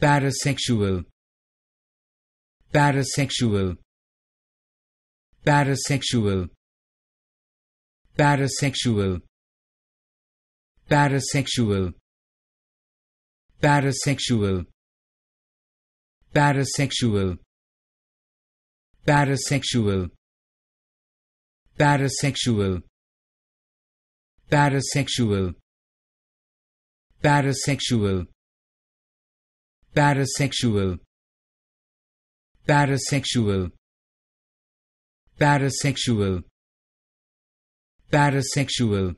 parasexual parasexual parasexual parasexual parasexual parasexual parasexual parasexual parasexual parasexual parasexual parasexual parasexual parasexual parasexual